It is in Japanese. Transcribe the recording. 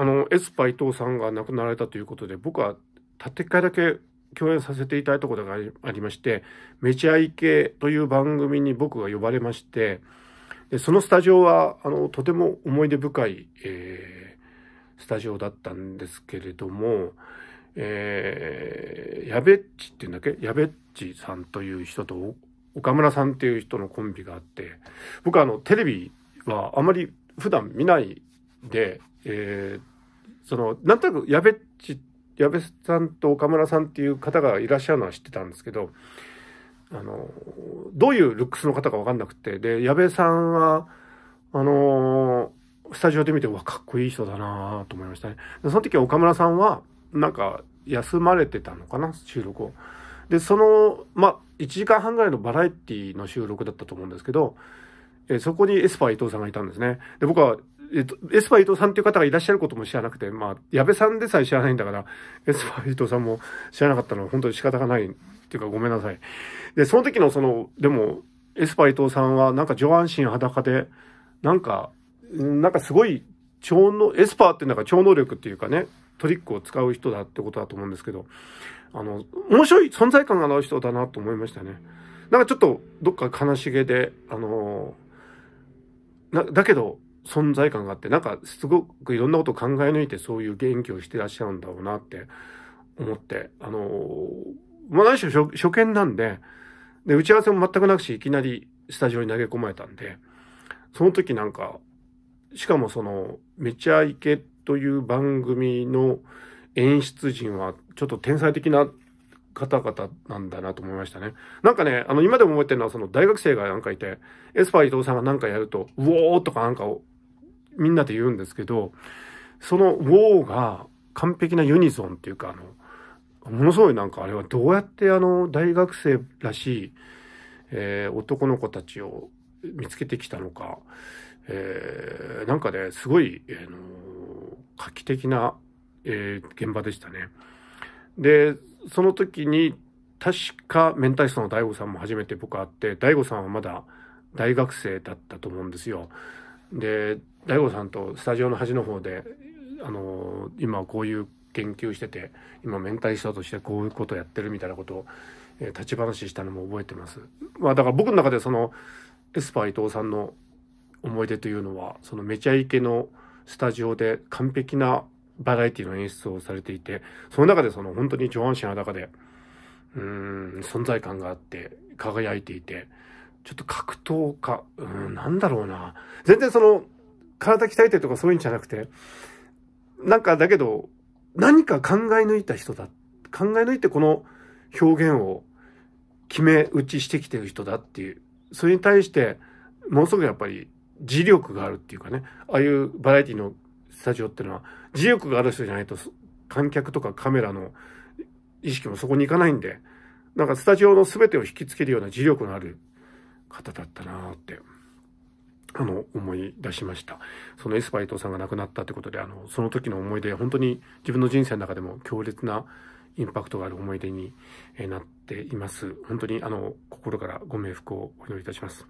あの、エスパ伊藤さんが亡くなられたということで、僕はたった一回だけ共演させていただいたことがありまして、めちゃイケという番組に僕が呼ばれまして、でそのスタジオはあのとても思い出深い、えー、スタジオだったんですけれども、えー、やべっちっていうんだっけやべっちさんという人と岡村さんっていう人のコンビがあって僕はあのテレビはあまり普段見ないで、えー、そのなんとなく矢部矢部さんと岡村さんっていう方がいらっしゃるのは知ってたんですけどあのどういうルックスの方か分かんなくてで矢部さんはあのー、スタジオで見てうわかっこいい人だなと思いましたね。その時は岡村さんはなんか休まれてたのかな収録を。でそのまあ1時間半ぐらいのバラエティの収録だったと思うんですけど、えそこにエスパー伊藤さんがいたんですね。で僕はえっと、エスパー伊藤さんっていう方がいらっしゃることも知らなくて、まあ、矢部さんでさえ知らないんだから、エスパー伊藤さんも知らなかったのは本当に仕方がないっていうかごめんなさい。で、その時のその、でも、エスパー伊藤さんはなんか上半身裸で、なんか、なんかすごい超能、エスパーってなんか超能力っていうかね、トリックを使う人だってことだと思うんですけど、あの、面白い存在感がある人だなと思いましたね。なんかちょっとどっか悲しげで、あのー、だけど、存在感があって、なんかすごくいろんなことを考え抜いてそういう元気をしてらっしゃるんだろうなって思って、あのまあ、何しろ初見なんで、で、打ち合わせも全くなくし、いきなりスタジオに投げ込まれたんで、その時なんか、しかもその、めちゃイケという番組の演出陣は、ちょっと天才的な方々なんだなと思いましたね。なんかね、あの、今でも覚えてるのは、その大学生がなんかいて、エスパー伊藤さんがなんかやると、うおーとかなんかみんなで言うんですけど、そのウォーが完璧なユニゾンっていうか、あの、ものすごいなんかあれはどうやってあの、大学生らしい、えー、男の子たちを見つけてきたのか、えー、なんかね、すごい、えー、の画期的な、えー、現場でしたね。で、その時に、確か、明太トの大悟さんも初めて僕会って、大悟さんはまだ大学生だったと思うんですよ。で大悟さんとスタジオの端の方であの今こういう研究してて今メンタリストとしてこういうことやってるみたいなことを、えー、立ち話したのも覚えてます。まあ、だから僕の中でそのエスパー伊藤さんの思い出というのはそのめちゃイケのスタジオで完璧なバラエティの演出をされていてその中でその本当に上半身裸でうん存在感があって輝いていて。ちょっと格闘家、うん、なんだろうな。全然その、体鍛えてとかそういうんじゃなくて、なんかだけど、何か考え抜いた人だ。考え抜いてこの表現を決め打ちしてきてる人だっていう。それに対して、ものすごくやっぱり、磁力があるっていうかね、ああいうバラエティのスタジオっていうのは、磁力がある人じゃないと、観客とかカメラの意識もそこに行かないんで、なんかスタジオの全てを引きつけるような磁力のある方だったなってあの思い出しましたそのエスパイトさんが亡くなったってことであのその時の思い出本当に自分の人生の中でも強烈なインパクトがある思い出になっています本当にあの心からご冥福をお祈りいたします